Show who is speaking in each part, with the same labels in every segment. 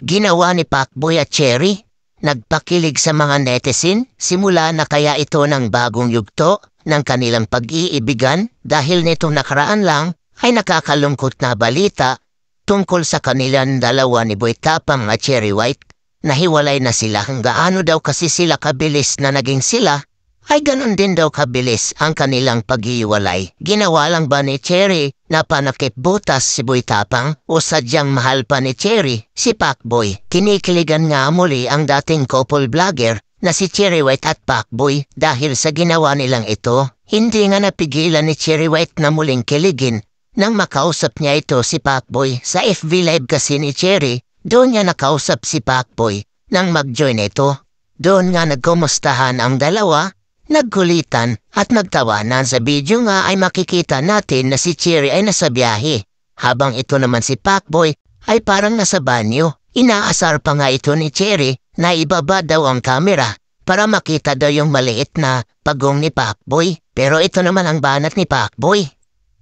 Speaker 1: Ginawa ni Pacboy at Cherry? Nagpakilig sa mga netizen simula na kaya ito ng bagong yugto ng kanilang pag-iibigan dahil nitong nakaraan lang ay nakakalungkot na balita tungkol sa kanilang dalawa ni Boy Tapang at Cherry White na hiwalay na sila kung gaano daw kasi sila kabilis na naging sila ay ganun din daw kabilis ang kanilang paghiwalay. Ginawa lang ba ni Cherry Napanakip butas si Boy Tapang o sadyang mahal pa ni Cherry si Pacboy. Kinikiligan nga muli ang dating couple vlogger na si Cherry White at Pacboy dahil sa ginawa nilang ito. Hindi nga napigilan ni Cherry White na muling kiligin nang makausap niya ito si Pacboy. Sa FB Live kasi ni Cherry, doon niya nakausap si Pacboy nang mag-join ito. Doon nga nagkumustahan ang dalawa Nagkulitan at nagtawanan sa video nga ay makikita natin na si Cherry ay nasa biyahe. Habang ito naman si Pacboy ay parang nasa banyo. Inaasar pa nga ito ni Cherry na ibaba daw ang kamera para makita daw yung maliit na pagong ni Pacboy. Pero ito naman ang banat ni Pacboy.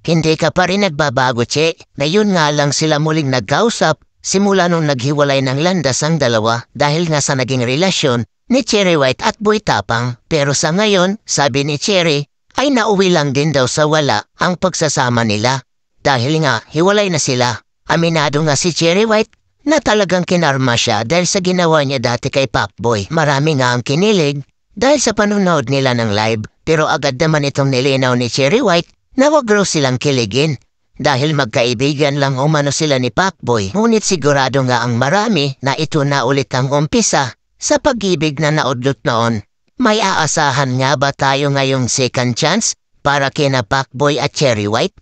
Speaker 1: Hindi ka pa rin nagbabago, Che, na yun nga lang sila muling nagkausap simula nung naghiwalay ng landas ang dalawa dahil nga sa naging relasyon ni Cherry White at Boy Tapang pero sa ngayon, sabi ni Cherry, ay nauwi lang din daw sa wala ang pagsasama nila dahil nga hiwalay na sila. Aminado nga si Cherry White na talagang kinarma siya dahil sa ginawa niya dati kay Popboy. Marami nga ang kinilig dahil sa panunood nila ng live pero agad naman itong nilinaw ni Cherry White na wag raw silang kiligin dahil magkaibigan lang umano sila ni Pacboy. Ngunit sigurado nga ang marami na ito na ulit ang umpisa sa pag-ibig na naudlot noon, may aasahan nga ba tayo ngayong second chance para kina Pacboy at Cherry White?